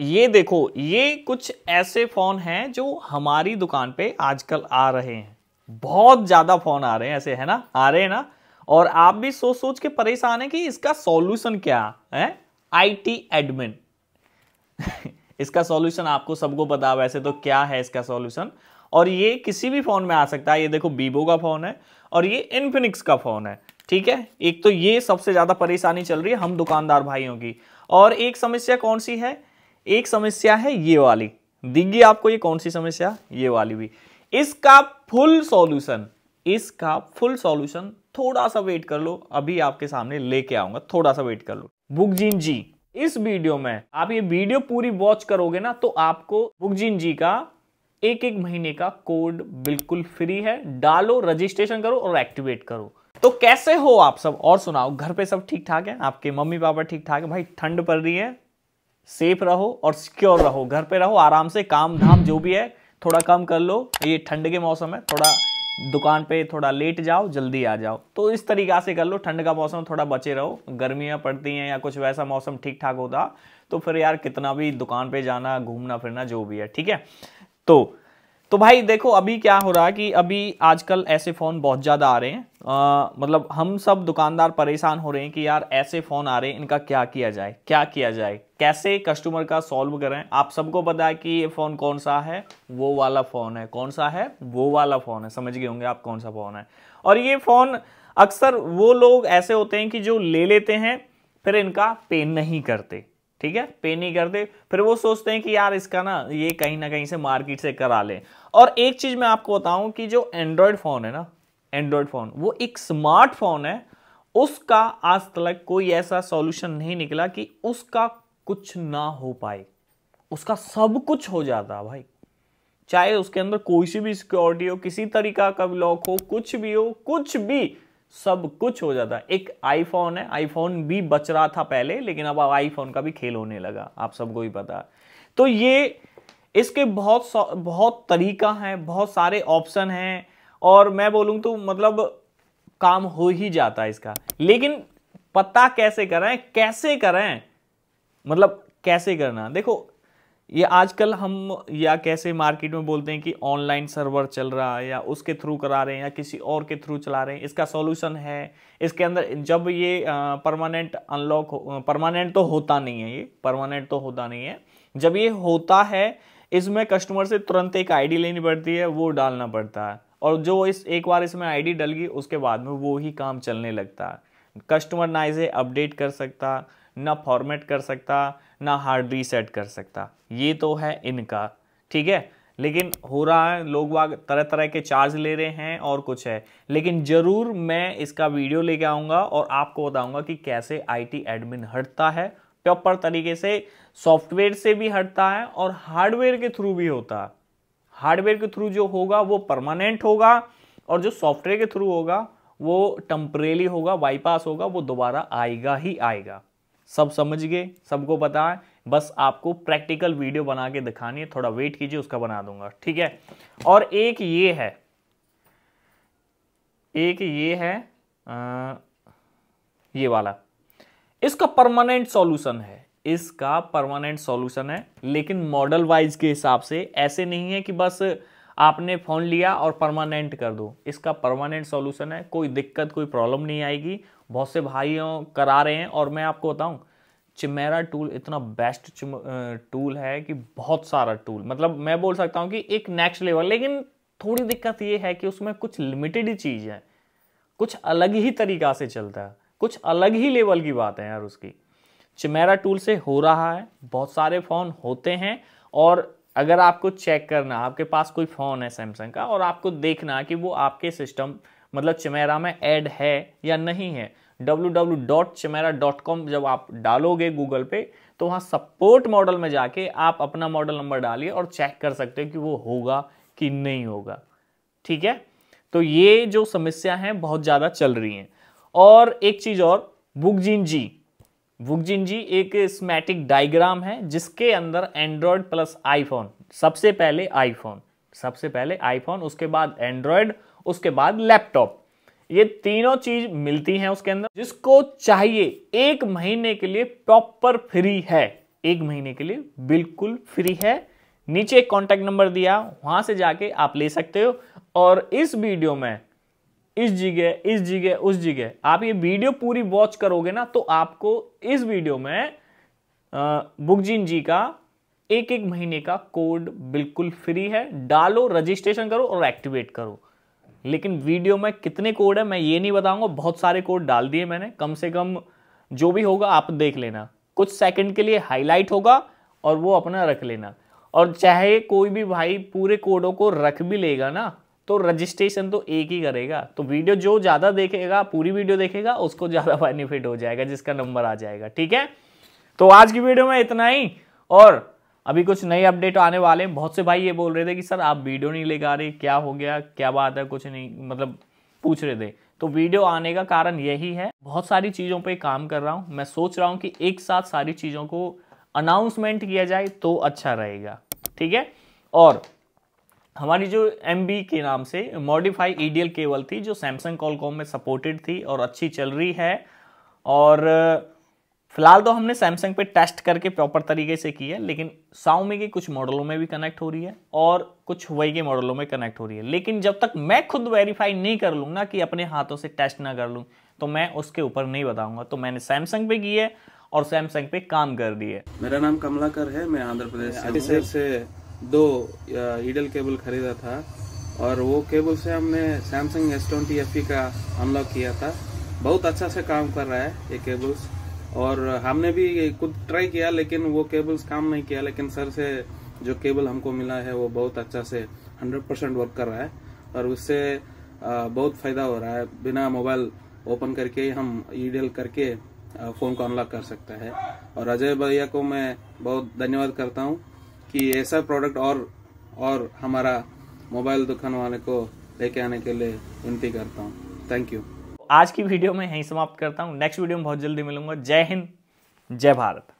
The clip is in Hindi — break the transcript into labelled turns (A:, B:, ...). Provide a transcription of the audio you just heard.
A: ये देखो ये कुछ ऐसे फ़ोन हैं जो हमारी दुकान पे आजकल आ रहे हैं बहुत ज़्यादा फ़ोन आ रहे हैं ऐसे है ना आ रहे हैं ना और आप भी सोच सोच के परेशान है कि इसका सॉल्यूशन क्या है आईटी एडमिन इसका सॉल्यूशन आपको सबको पता वैसे तो क्या है इसका सॉल्यूशन और ये किसी भी फ़ोन में आ सकता है ये देखो बीबो का फ़ोन है और ये इन्फिनिक्स का फ़ोन है ठीक है एक तो ये सबसे ज़्यादा परेशानी चल रही है हम दुकानदार भाइयों की और एक समस्या कौन सी है एक समस्या है ये वाली दिखी आपको ये कौन सी समस्या ये वाली भी इसका फुल सॉल्यूशन इसका फुल सॉल्यूशन थोड़ा सा वेट कर लो अभी आपके सामने लेके आऊंगा थोड़ा सा वेट कर लो बुकजीन जी इस वीडियो में आप ये वीडियो पूरी वॉच करोगे ना तो आपको बुकजीन जी का एक एक महीने का कोड बिल्कुल फ्री है डालो रजिस्ट्रेशन करो और एक्टिवेट करो तो कैसे हो आप सब और सुनाओ घर पे सब ठीक ठाक है आपके मम्मी पापा ठीक ठाक है भाई ठंड पड़ रही है सेफ रहो और सिक्योर रहो घर पे रहो आराम से काम धाम जो भी है थोड़ा कम कर लो ये ठंड के मौसम है थोड़ा दुकान पे थोड़ा लेट जाओ जल्दी आ जाओ तो इस तरीका से कर लो ठंड का मौसम थोड़ा बचे रहो गर्मियाँ पड़ती हैं या कुछ वैसा मौसम ठीक ठाक होता तो फिर यार कितना भी दुकान पे जाना घूमना फिरना जो भी है ठीक है तो तो भाई देखो अभी क्या हो रहा है कि अभी आजकल ऐसे फ़ोन बहुत ज़्यादा आ रहे हैं आ, मतलब हम सब दुकानदार परेशान हो रहे हैं कि यार ऐसे फ़ोन आ रहे हैं इनका क्या किया जाए क्या किया जाए कैसे कस्टमर का सॉल्व करें आप सबको पता है कि ये फ़ोन कौन सा है वो वाला फ़ोन है कौन सा है वो वाला फ़ोन है समझ गए होंगे आप कौन सा फ़ोन है और ये फ़ोन अक्सर वो लोग ऐसे होते हैं कि जो ले लेते हैं फिर इनका पे नहीं करते ठीक है पे नहीं करते फिर वो सोचते हैं कि यार इसका ना ये कहीं ना कहीं से मार्केट से करा लें और एक चीज़ मैं आपको बताऊं कि जो एंड्रॉयड फ़ोन है ना एंड्रॉयड फ़ोन वो एक स्मार्टफोन है उसका आज तक कोई ऐसा सॉल्यूशन नहीं निकला कि उसका कुछ ना हो पाए उसका सब कुछ हो जाता भाई चाहे उसके अंदर कोई सी भी सिक्योरिटी हो किसी तरीका का ब्लॉक हो कुछ भी हो कुछ भी सब कुछ हो जाता है एक आईफोन है आईफोन भी बच रहा था पहले लेकिन अब आईफोन का भी खेल होने लगा आप सबको ही पता तो ये इसके बहुत बहुत तरीका हैं बहुत सारे ऑप्शन हैं और मैं बोलूँ तो मतलब काम हो ही जाता है इसका लेकिन पता कैसे करें कैसे करें मतलब कैसे करना देखो ये आजकल हम या कैसे मार्केट में बोलते हैं कि ऑनलाइन सर्वर चल रहा है या उसके थ्रू करा रहे हैं या किसी और के थ्रू चला रहे हैं इसका सॉल्यूशन है इसके अंदर जब ये परमानेंट अनलॉक परमानेंट तो होता नहीं है ये परमानेंट तो होता नहीं है जब ये होता है इसमें कस्टमर से तुरंत एक आईडी लेनी पड़ती है वो डालना पड़ता है और जो इस एक बार इसमें आई डी डलगी उसके बाद में वो ही काम चलने लगता है कस्टमर ना इसे अपडेट कर सकता ना फॉर्मेट कर सकता ना हार्ड रीसेट कर सकता ये तो है इनका ठीक है लेकिन हो रहा है लोग वाग तरह तरह के चार्ज ले रहे हैं और कुछ है लेकिन ज़रूर मैं इसका वीडियो लेके आऊँगा और आपको बताऊँगा कि कैसे आईटी एडमिन हटता है प्रॉपर तरीके से सॉफ्टवेयर से भी हटता है और हार्डवेयर के थ्रू भी होता है हार्डवेयर के थ्रू जो होगा वो परमानेंट होगा और जो सॉफ्टवेयर के थ्रू होगा वो टम्परेली होगा बाईपास होगा वो दोबारा आएगा ही आएगा सब समझ गए सबको पता है बस आपको प्रैक्टिकल वीडियो बना के दिखानी है थोड़ा वेट कीजिए उसका बना दूंगा ठीक है और एक ये है एक ये है आ, ये वाला इसका परमानेंट सॉल्यूशन है इसका परमानेंट सॉल्यूशन है लेकिन मॉडल वाइज के हिसाब से ऐसे नहीं है कि बस आपने फोन लिया और परमानेंट कर दो इसका परमानेंट सॉल्यूशन है कोई दिक्कत कोई प्रॉब्लम नहीं आएगी बहुत से भाइयों करा रहे हैं और मैं आपको बताऊं चिमेरा टूल इतना बेस्ट टूल है कि बहुत सारा टूल मतलब मैं बोल सकता हूँ कि एक नेक्स्ट लेवल लेकिन थोड़ी दिक्कत ये है कि उसमें कुछ लिमिटेड ही चीज़ है कुछ अलग ही तरीका से चलता है कुछ अलग ही लेवल की बात है यार उसकी चिमेरा टूल से हो रहा है बहुत सारे फ़ोन होते हैं और अगर आपको चेक करना आपके पास कोई फ़ोन है सैमसंग का और आपको देखना कि वो आपके सिस्टम मतलब चमेरा में ऐड है या नहीं है www.chimera.com जब आप डालोगे गूगल पे तो वहाँ सपोर्ट मॉडल में जाके आप अपना मॉडल नंबर डालिए और चेक कर सकते हो कि वो होगा कि नहीं होगा ठीक है तो ये जो समस्या है बहुत ज़्यादा चल रही हैं और एक चीज़ और बुकजिन जी बुकजिन जी एक स्मैटिक डायग्राम है जिसके अंदर एंड्रॉयड प्लस आईफोन सबसे पहले आईफोन सबसे पहले आईफोन उसके बाद एंड्रॉयड उसके बाद लैपटॉप ये तीनों चीज मिलती हैं उसके अंदर जिसको चाहिए एक महीने के लिए प्रॉपर फ्री है एक महीने के लिए बिल्कुल फ्री है नीचे एक कॉन्टेक्ट नंबर दिया वहां से जाके आप ले सकते हो और इस वीडियो में इस जगह इस जगह उस जगह आप ये वीडियो पूरी वॉच करोगे ना तो आपको इस वीडियो में बुकजिन जी का एक एक महीने का कोड बिल्कुल फ्री है डालो रजिस्ट्रेशन करो और एक्टिवेट करो लेकिन वीडियो में कितने कोड है मैं ये नहीं बताऊंगा बहुत सारे कोड डाल दिए मैंने कम से कम जो भी होगा आप देख लेना कुछ सेकंड के लिए हाईलाइट होगा और वो अपना रख लेना और चाहे कोई भी भाई पूरे कोडों को रख भी लेगा ना तो रजिस्ट्रेशन तो एक ही करेगा तो वीडियो जो ज़्यादा देखेगा पूरी वीडियो देखेगा उसको ज़्यादा बेनिफिट हो जाएगा जिसका नंबर आ जाएगा ठीक है तो आज की वीडियो में इतना ही और अभी कुछ नए अपडेट आने वाले हैं बहुत से भाई ये बोल रहे थे कि सर आप वीडियो नहीं लेकर रहे क्या हो गया क्या बात है कुछ नहीं मतलब पूछ रहे थे तो वीडियो आने का कारण यही है बहुत सारी चीज़ों पे काम कर रहा हूँ मैं सोच रहा हूँ कि एक साथ सारी चीज़ों को अनाउंसमेंट किया जाए तो अच्छा रहेगा ठीक है और हमारी जो एम के नाम से मॉडिफाई ई केबल थी जो सैमसंग कॉलकॉम में सपोर्टेड थी और अच्छी चल रही है और फिलहाल तो हमने सैमसंग पे टेस्ट करके प्रॉपर तरीके से किया लेकिन साउमी के कुछ मॉडलों में भी कनेक्ट हो रही है और कुछ वही के मॉडलों में कनेक्ट हो रही है लेकिन जब तक मैं खुद वेरीफाई नहीं कर लूँ ना कि अपने हाथों से टेस्ट ना कर लूँ तो मैं उसके ऊपर नहीं बताऊंगा तो मैंने सैमसंग पे की है और सैमसंग पे काम कर दिया है मेरा नाम कमलाकर है मैं आंध्र प्रदेश से, से दो ईडल केबल खरीदा था और वो केबल से हमने सैमसंग एस ट्वेंटी का अनलॉक किया था बहुत अच्छा से काम कर रहा है ये केबल्स और हमने भी खुद ट्राई किया लेकिन वो केबल्स काम नहीं किया लेकिन सर से जो केबल हमको मिला है वो बहुत अच्छा से 100 परसेंट वर्क कर रहा है और उससे बहुत फायदा हो रहा है बिना मोबाइल ओपन करके हम ई करके फ़ोन को अनलॉक कर सकता है और अजय भैया को मैं बहुत धन्यवाद करता हूँ कि ऐसा प्रोडक्ट और और हमारा मोबाइल दुकान वाले को लेके आने के लिए विनती करता हूँ थैंक यू आज की वीडियो में यहीं समाप्त करता हूँ नेक्स्ट वीडियो में बहुत जल्दी मिलूंगा जय हिंद जय भारत